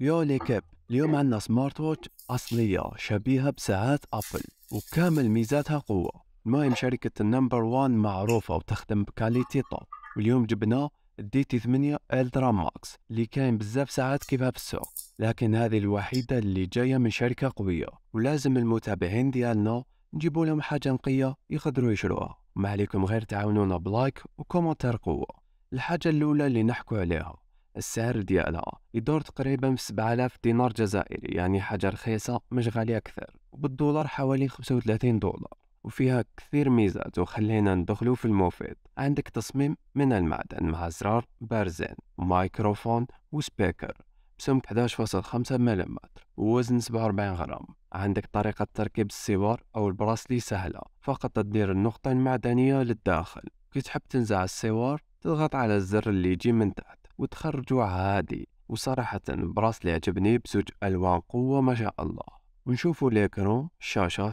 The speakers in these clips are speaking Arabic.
يو ليكيب اليوم عندنا سمارت ووتش أصلية شبيهة بساعات أبل وكامل ميزاتها قوة المهم شركة النمبر وان معروفة وتخدم بكاليتي طوب واليوم جبنا الدي تي 8 الترا ماكس اللي كاين بزاف ساعات كيفها في السوق لكن هذه الوحيدة اللي جاية من شركة قوية ولازم المتابعين ديالنا نجيبوا لهم حاجة نقية يقدروا يشروها ما عليكم غير تعاونونا بلايك وكومنتار قوة الحاجة الأولى اللي نحكو عليها السعر ديالها يدور تقريبا ب 7000 دينار جزائري يعني حاجة رخيصة مش غالية أكثر وبالدولار حوالي 35 دولار وفيها كثير ميزات وخلينا ندخلو في المفيد عندك تصميم من المعدن مع زرار بارزين مايكروفون وسبيكر بسمك 11.5 ملم ووزن 47 غرام عندك طريقة تركيب السوار أو البراسلي سهلة فقط تدير النقطة المعدنية للداخل كي تحب تنزع السوار تضغط على الزر اللي يجي من تحت وتخرجوا عادي وصراحة براسلي عجبني بزوج ألوان قوة ما شاء الله ونشوفوا ليكرون شاشة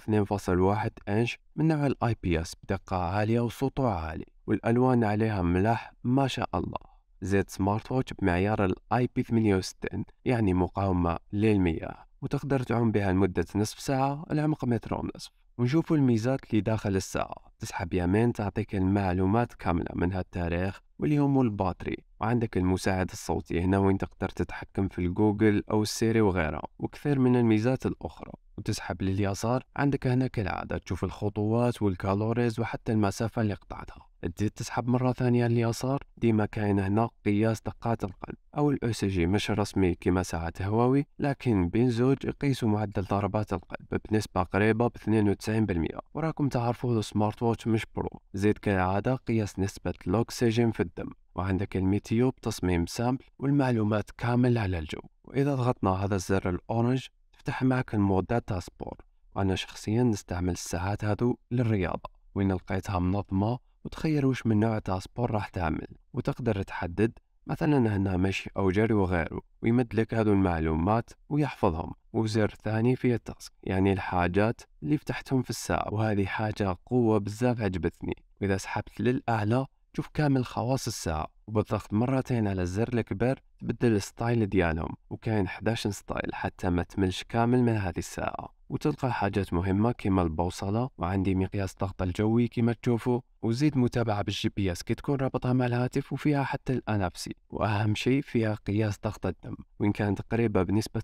2.1 انش من نوع الاي بي اس بدقة عالية وسطوع عالي والألوان عليها ملاح ما شاء الله زيت سمارت ووتش بمعيار الاي بي 68 يعني مقاومة للمياه وتقدر تعوم بها لمدة نصف ساعة العمق متر ونصف ونشوفوا الميزات اللي داخل الساعة تسحب يمين تعطيك المعلومات كاملة منها التاريخ واليوم والباتري وعندك المساعد الصوتي هنا وين تقدر تتحكم في الجوجل أو السيري وغيرها وكثير من الميزات الأخرى وتسحب لليسار عندك هنا كالعادة تشوف الخطوات والكالوريز وحتى المسافة اللي قطعتها تزيد تسحب مرة ثانية لليسار ديما كاين هنا قياس دقات القلب أو ال جي مش رسمي كما ساعة هواوي لكن بين زوج يقيسوا معدل ضربات القلب بنسبة قريبة ب 92% وراكم تعرفوا السمارت واتش مش برو زيد كالعادة قياس نسبة الأكسجين في الدم وعندك الميتيو بتصميم سامبل والمعلومات كامل على الجو وإذا ضغطنا هذا الزر الأورنج تفتح معك المودات تاع سبور وأنا شخصيا نستعمل الساعات هذو للرياضة وين لقيتها منظمة وتخير وش من نوع تاع سبور راح تعمل وتقدر تحدد مثلا هنا مشي أو جري وغيره ويمد لك هذو المعلومات ويحفظهم وزر ثاني في التاسك يعني الحاجات اللي فتحتهم في الساعة وهذه حاجة قوة بزاف عجبتني وإذا سحبت للأعلى تشوف كامل خواص الساعة وبالضغط مرتين على الزر الكبير تبدل الستايل ديالهم وكاين 11 ستايل حتى ما تملش كامل من هذه الساعة وتلقى حاجات مهمة كما البوصلة وعندي مقياس ضغط الجوي كما تشوفوا وزيد متابعة بالجي بي اس كي تكون رابطها مع الهاتف وفيها حتى الأنابسي وأهم شيء فيها قياس ضغط الدم وإن كانت قريبة بنسبة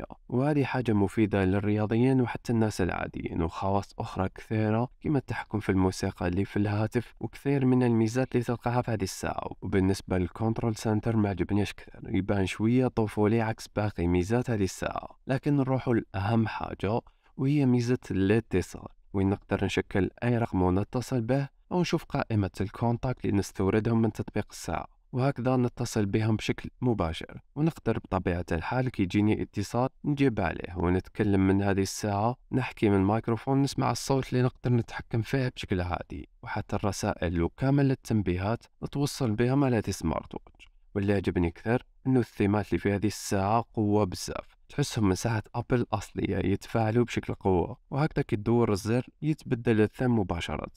95% وهذه حاجة مفيدة للرياضيين وحتى الناس العاديين وخواص أخرى كثيرة كما التحكم في الموسيقى اللي في الهاتف وكثير من الميزات اللي تلقاها في هذه الساعة وبالنسبة للكنترول سنتر ما عجبنيش كثير يبان شوية طفولي عكس باقي ميزات هذه الساعة لكن نروحوا لأهم حاجة وهي ميزة الاتصال وين نقدر نشكل أي رقم ونتصل به أو نشوف قائمة الكونتاكت اللي نستوردهم من تطبيق الساعة وهكذا نتصل بهم بشكل مباشر ونقدر بطبيعة الحال كي يجيني اتصال نجيب عليه ونتكلم من هذه الساعة نحكي من الميكروفون نسمع الصوت اللي نقدر نتحكم فيه بشكل عادي وحتى الرسائل وكامل التنبيهات نتوصل بهم على هذه سمارت واتش واللي عجبني كثير انه الثيمات اللي في هذه الساعة قوة بزاف تحسهم من ساعة أبل الأصلية يتفاعلوا بشكل قوة وهكذا كي تدور الزر يتبدل الثم مباشرة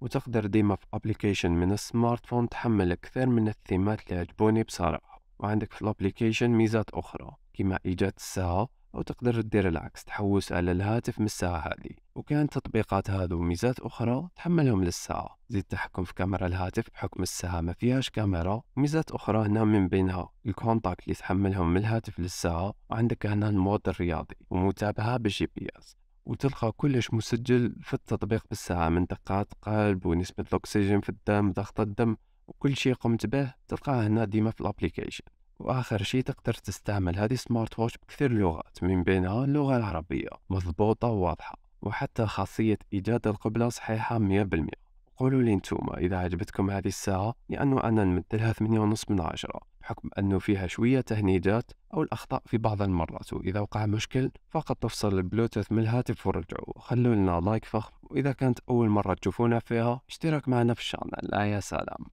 وتقدر ديما في أبليكيشن من السمارت فون تحمل أكثر من الثيمات اللي عجبوني بصراحة وعندك في الأبليكيشن ميزات أخرى كما إيجاد الساعة أو تقدر دير العكس تحوس على الهاتف من الساعة هذه وكان تطبيقات هذا وميزات أخرى تحملهم للساعة زي التحكم في كاميرا الهاتف بحكم الساعة ما فيهاش كاميرا وميزات أخرى هنا من بينها الكونتاكت اللي تحملهم من الهاتف للساعة وعندك هنا المود الرياضي ومتابعة بالجي بي اس وتلقى كلش مسجل في التطبيق بالساعة من دقات قلب ونسبة الأكسجين في الدم ضغط الدم وكل شيء قمت به تلقاه هنا ديما في الابليكيشن واخر شيء تقدر تستعمل هذه سمارت ووتش بكثير لغات من بينها اللغه العربيه مضبوطه وواضحه وحتى خاصيه ايجاد القبله صحيحه 100% قولوا لي انتوما اذا عجبتكم هذه الساعه لانه انا نمدلها ثمانية ونص من عشرة بحكم انه فيها شويه تهنيجات او الاخطاء في بعض المرات واذا وقع مشكل فقط تفصل البلوتوث من الهاتف ورجعوا خلوا لنا لايك فخم واذا كانت اول مره تشوفونا فيها اشتراك معنا في الشانل لا يا سلام